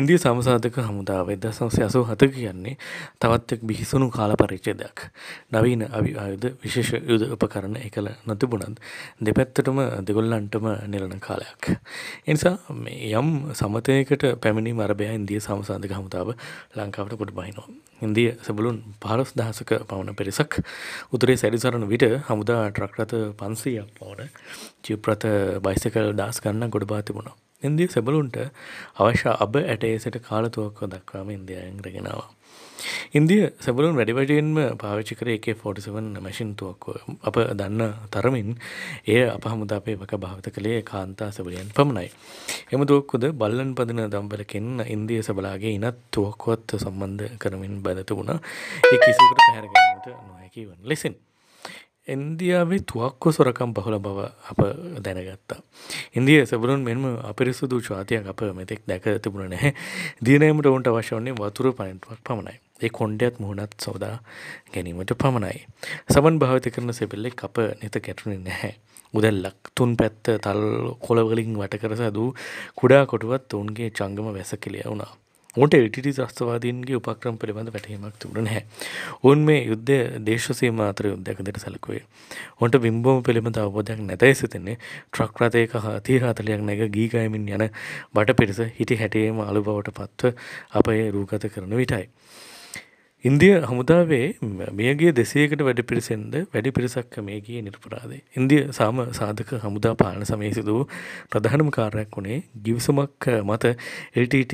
ඉන්දිය සමසාධක හමුදාව එදසංසය අසූ හත කියන්නේ තවත්යක් බිහිසුණු කාල පරිච්චේදයක්. නවීන අවි ආයුධ විශේෂ යුද උපකරණ එකළ නොතිබුණත් දෙපැත්තටම දෙගොල්ලන්ටම නිලන කාලයක්. එනිසා යම් සමතයකට පැමිණි මරබය ඉන්දිය සමසාධක හමුදාව ලංකාවට කොට බහිනවා. ඉන්දිය සබලුන් පාරස් දහසක පවන පිරිසක් උතුරේ සැරිසරන විට හමුදා ට්‍රක්රත පන්සීයක් පවන චිප්‍රත බයිසකල් දස් ගන්න ගොඩ බා තිබුණා ඉන්දිය සැබලුන්ට අවශ්‍ය අබ ඇටේ සිට කාලතුවක්ව දක්වාම ඉන්දයායන් රගෙනවා. ඉන්දිය සැබලුන් වැඩිවටයෙන්ම පාවිච්චි කර එක 47 මැසින්තුවක්ව අප දන්න තරමින් ඒ අප හමුද අපේ වක භාවිත කළේ කාන්තා සැබලියන් පමණයි. එම තුවක්කුද බල්ලන් පදින දම්බලකින් ඉන්දිය සබලාගේ ඉනත් තුවක්කුවත් සම්බන්ධ කරමින් බැදතු වුණා ඒ කිසිකට පැහැරගීමට නොහැකිවන් ලෙසින්. ඉන්දියාවේ තුවක්කො සොරකම් පහුල බව අප දැනගත්තා. ඉන්දිය සැබරුන් මෙම අපිරිසුදු ශාතියක් අප මෙතෙක් දැක තිබුණ නැහැ දිනීමට ඔවන්ට වශවන්නේ වතුර පණටුවක් පමණයි. ඒ කොන්්ඩයක්ත් මුහුණත් සෝදා ගැනීමට පමණයි. සමන් භාවිත කරන සෙබෙල්ලෙක් අප නෙත කැටුණේ නැහැ. උදැල්ලක් තුන් පැත්ත තල් කොළවලින් වැටකරසදූ කුඩා කොටුවත් ඔවුන්ගේ චංගම වැස කෙලිය වුණා. ඔට එටිටි ්‍රස්තවාදීන්ගේ උපක්‍රම පිළිබඳ වැටීමක් තිබුණ හැ. උන් මේ යුද්ධ දේශසී මාතර යුද්ධකදට සැලකුවේ. ඔොට බිම්බෝම පිළිබඳ අවබෝධයක් නැතයි සිතන්නේ ට්‍රක්රතයක හතීරාතලයක් නැක ගීගයමින් යන බට පිරිස හිටි හැටියේම අලු බවට පත්ව අපේ රූගත කරන විටයි. ඉන්දිය හමුදාවේ මේගේ දෙසේකට වැඩි පිරිසෙන්ද වැඩි පිරිසක්ක මේගේ නිර්පරාදේ. ඉන්දිය සාම සාධක හමුදා පාලන සමය සිදූ ප්‍රධානම කාරයක් වුණේ ගිවිසුමක් මත LTTE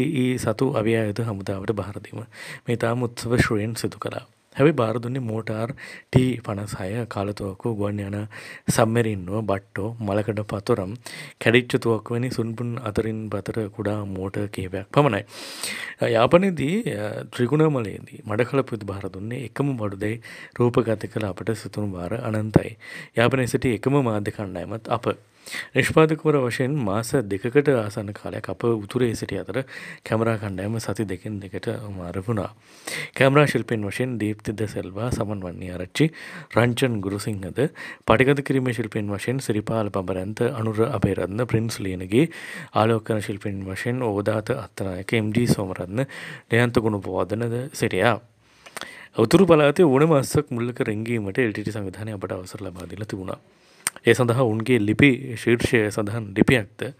සතු අව්‍යායුතු හමුදාවට බාරදීම මේ තාම උත්සව ශ්‍රයෙන් සිදු කලා. හැබැයි බාර දුන්නේ මෝටාර් T56 කාලතුවක්කුව ගුවන් යානා සම්මැරින්නුව බට්ටෝ මලකඩ පතරම් කැඩිච්ච තුවක්කුවැනි සුන්පුන් අතරින් පතර කුඩා මෝටර් කේපයක් පමණයි. යාපනයේදී ත්‍රිගුණමලයේදී මඩකල පුද බාර දුන්නේ එකම බඩුදේ රූපගත කළ අපට සිතුණු බාර අනන්තයි. යාපනයේ සිටි එකම මාධ්‍ය කණ්ඩායමත් අප නිෂ්පාදකවර වශයෙන් මාස දෙකකට ආසන්න කාලයක් අප උතුරේ සිට අතර කැමරා කණ්ඩයම සති දෙකෙන් දෙකට මාරපුුණා. කැමරා ශිල්පෙන් වශයෙන් දීප්තිද සෙල්වා සමන් වන්නේ ආරච්චි රංචන් ගුරුසිංහද පටිගත කිරීම ශිල්පෙන් වශයෙන් සිරිපාල පඹරැන්ත අනුර අපේරත්න ප්‍රින්ස් ලියනගේ ආලෝකන ශිල්පෙන් වශයෙන් ඕදාත අත්තනායක MD සෝමරත්න නයන්ත ගුණ පවාදනද සිටියා. අවතුරු පලාතේ ඕන මස්සක් මුල්ලක රැගීමට එල්ටි සංවිධානය අපට අවසර ලබාදිල තිබුණා. ඒ සඳහා උන්ගේ ලිපි ශීර්ෂය සඳහන් ලිපියක්ද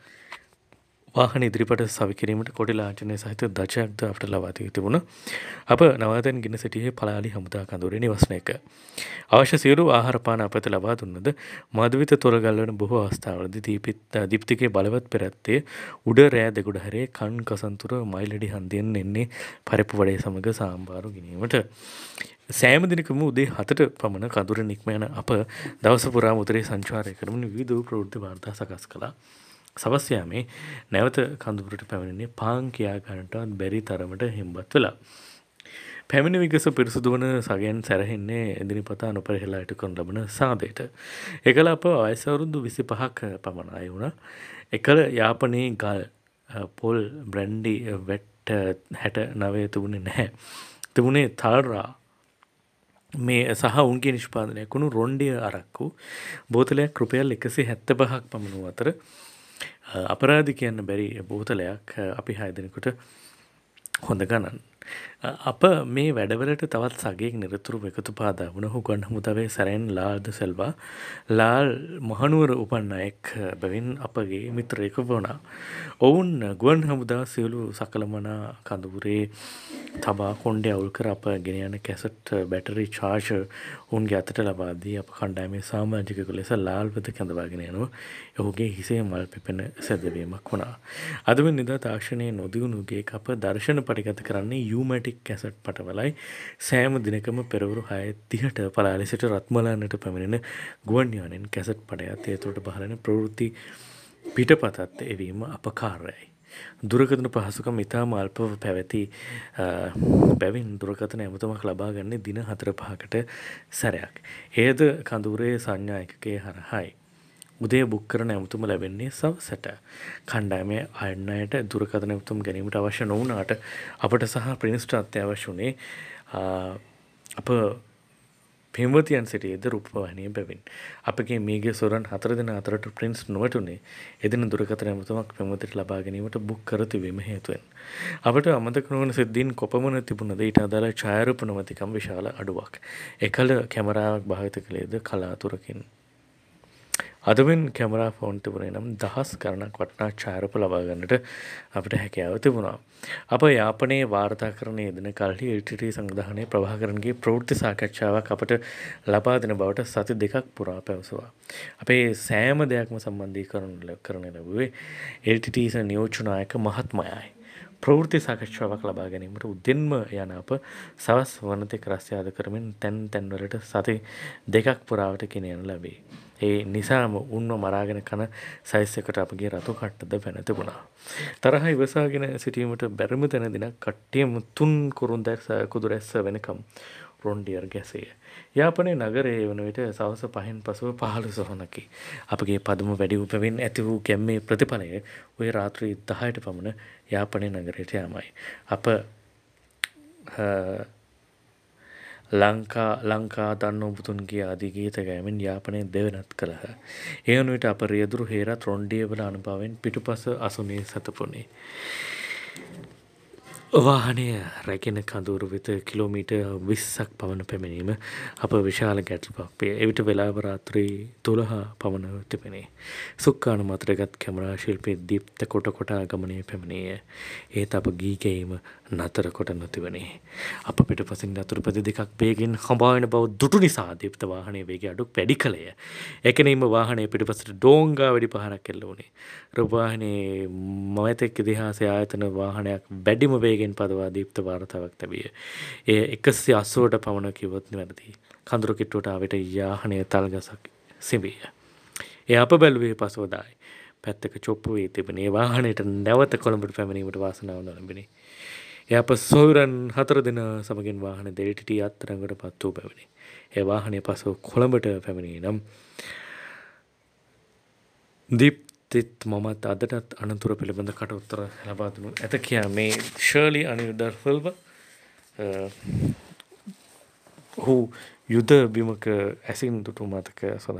වාහන ඉදිරිපට සවිකිරීමට කොඩි ලාචනය සහිත දචයක්ද අපට ලවාදී තිබුණ අප නවාතැන් ගෙන සිටියේ පලාලි හමුදා කඳුරේ නිවස්න එක. අවශ්‍ය සියලු ආහරපාන අපත ලබා දුන්නද මදවිත තොරගල්වන බොහෝ අවස්ථාවලද දීපිත් දිප්තිකේ බලවත් පෙරැත්තේ උඩ රෑ දෙකුඩ හරේ කන් කසන්තුර මයිලඩි හන්දියෙන් එන්නේ පරපු වඩේ සමඟ සාම්භාරු ගෙනීමට. සෑම දිනකම උදේ හතට පමණ කඳුර නික්මයන අප දවසපුරා මුදරේ සංචාරය කරමින් විදූ ප්‍රෘද්ධ වාර්තා සකස් කලා. සවස්යාමේ නැවත කඳුරට පැමිණින්නේ පාන් කියාගන්නටත් බැරි තරමට හෙම්බත් වෙලා. පැමිණි විගස පිරිසුදු වන සගයන් සැරහෙන්නේ එදිනිපතා නොපරහෙලායට කොන් ලබන සාදයට. එකල අප අයසවරුදු විසි පහක් පමණ අය වුණ. එකල යාපනයේ ගල් පොල් බ්‍රැන්්ඩි වැට්ට හැට නවය තිබුණේ නැහැ. තිබුණේ තල්රා මේ සහ උන්ගේ නිෂ්පාදනයකුණු රොන්්ඩිය අරක්කු බෝතලයක් කෘපයල් එකසි හැත්ත පහක් පමණු අතර අපරාධි කියන්න බැරි බෝතලයක් අපි හයදනකුට හොඳ ගණන්. අප මේ වැඩවලට තවත් සගේ නිරතුරු එකතු පාදා වුණ හුගන් හමුදවේ සැරෙන් ලාල්ද සෙල්වා ලාල් මහනුවර උපන්න එක් බැවින් අපගේ මිත්‍රයක වනා. ඔවුන් ගුවන් හමුදා සියලු සකළමනා කඳපුරේ තබා කොන්්ඩේ අවුල් කර අප ගෙන යන කැසට් බැටරි චාර්ෂ උන්ගේ අතට ලබාදී අප කණ්ඩායමේ සාමාජිකු ලෙස ලාල්පත කැඳවාගෙන යනු ඔහුගේ හිසේ මල් පිපෙන සැදවීමක් වුණා. අදම නිදා තාක්ෂණය නොදියුණුගේ අප දර්ශන පටිගත කරන්නේ යුමටික් කැසට් පටවලයි සෑම දිනකම පෙරවරු හය තිහට පලාලෙසිට රත්මලාන්නට පැමිණෙන ගුවන්යානෙන් කැසට් පඩයත් ඒතුවට බහලන ප්‍රවෘති පිටපතත් එවීම අපකාරයයි. දුරකතන පහසුකම් ඉතාම අල්පව පැවැති බැවින් දුරකතන ඇමතුමක් ලබා ගන්නේ දින හතර පහකට සැරයක්. ඒද කඳුරේ සංඥායකකේ හරහායි. උදේ බුක් කරන ඇමුතුම ලැබෙන්නේ සවසට. කණ්ඩායමේ අයන්නයට දුරකතන ඇමුතුම් ගැනීමට අවශ්‍ය නොවනාට අපට සහ ප්‍රිනිස්ට අත්‍යවශ්‍යනේ අප පෙම්වතියන් සිටියේද රුපවාහිනය බැවින්. අපගේ මේගේ සොරන් හතර දෙන අතරට ප්‍රින්ස් නොවටුනේ එදින දුරකතර ඇමතුමක් පෙමතිට ලබාගැනීමට බුක් කරතිවීම හේතුවෙන්. අපට අමතක නොවන සිද්ධීන් කොපමන තිබුණද ඊට අදාළ ඡායරූප නොමතිකම් විශාල අඩුවක්. එකල කැමරාවක් භාවිත කළේද කලාතුරකින්. අදමෙන් කැමරා ෆෝන් තිබුණේ නම් දහස් කරනක් වටනා ඡාරප ලබාගන්නට අපට හැකෑව තිබුණා. අප යාපනයේ වාර්තා කරණය දෙන කල්හි එටට සංවිධානය ප්‍රභාකරන්ගේ ප්‍රෘති සාකච්ඡාවක් අපට ලබා දෙන බවට සති දෙකක් පුරා පැවසවා. අපේ සෑම දෙයක්ම සම්බන්ධී කරනු කරන ලැබුවේ එල්ටටස නියෝචනායක මහත්මයයි. ප්‍රෘති සාකච්ඡාවක් ලබා ගැනීමට උදෙන්ම යන අප සවස් වනතෙක් රස්්‍යාද කරමින් තැන් තැන්වලට සති දෙකක් පුරාවට කෙනයනු ලැබේ. ඒ නිසාම උන්ව මරාගෙන කන සයිස්සකට අපගේ රතු කට්ටද පැනතිබුණා. තරහ ඉවසාගෙන සිටීමට බැරිම තැන දින කට්ටියම තුන් කුරුන් දැක්ස කුදුරැස්ස වෙනකම් රොන්ඩියර් ගැසය. යාපනේ නගරයේ වන විට සවස පහෙන් පසුව පහළු සොහනකි. අපගේ පදම වැඩි උපවෙන් ඇති වූ ගැම්මේ ප්‍රතිඵලය ඔය රාත්‍රී දහයට පමණ යාපනේ නගරයට යාමයි. අප ලංකා ලංකා තන්න උපතුන්ගේ අධි ගීත ගෑමෙන් යාපනය දෙවනත් කළහ. එයනුවට අප රියදුරු හේරත් රොන්්ඩියවල අනුභාවෙන් පිටුපස අසුනේ සතපුනේ. වාහනය රැගෙන කඳුරු වෙත කිලෝමීට විස්සක් පවන පැමිණීම අප විශාල ගැටල්පක්පේ එවිට වෙලාවරාත්‍රී තුළහා පමණ තිබෙනේ. සුක්කාන මතරගත් කැමරා ශිල්පය දීප්ත කොට කොටා ගමනය පැමිණේය. ඒත් අප ගීකැීම නතර කොට නොතිවනේ. අප පිට පසින් අතුරපති දෙකක් බේගෙන් හබාවන බව දුටු නිසා දීප්ත වාහනය වේගේ අඩු පැඩි කළය. එකනීම වාහනය පිටිපසට ඩෝංගා වැඩි පහරක් කෙල්ල වුණේ. රවාහනේ මවතෙක් ඉදිහාසේ ආයතන වාහනයක් බැඩිම වේග වේගෙන් පදවා දීප්ත වාර්තාවක් තැබිය. එය එකසි අස්සුවට පමණ කිවොත් වැරදි. කඳුරු කිට්ටුවට අවට යාහනය තල්ගසක් සිවිය. එය අප බැලුවේ පසෝදායි. පැත්තක චොප්පු වී තිබෙන ඒ වාහනයට නැවත කොළඹට පැමිණීමට වාසනාව නොලැබිණි. එය අප සොයුරන් හතර දෙන සමගින් වාහන දෙලිටිටිය අත්තරඟට පත් වූ පැමිණි. ඒ වාහනය පසු කොළඹට පැමිණී නම් දීප්ත ඇත්තෙත් මමත් අදටත් අනතුර පිළිබඳ කටඋත්තර ලබාතුනු ඇත කියා මේ ශර්ලි අනිවිඩර්ෆල්බ හු යුද බිමක ඇසින් දුටු මතක සඳහන්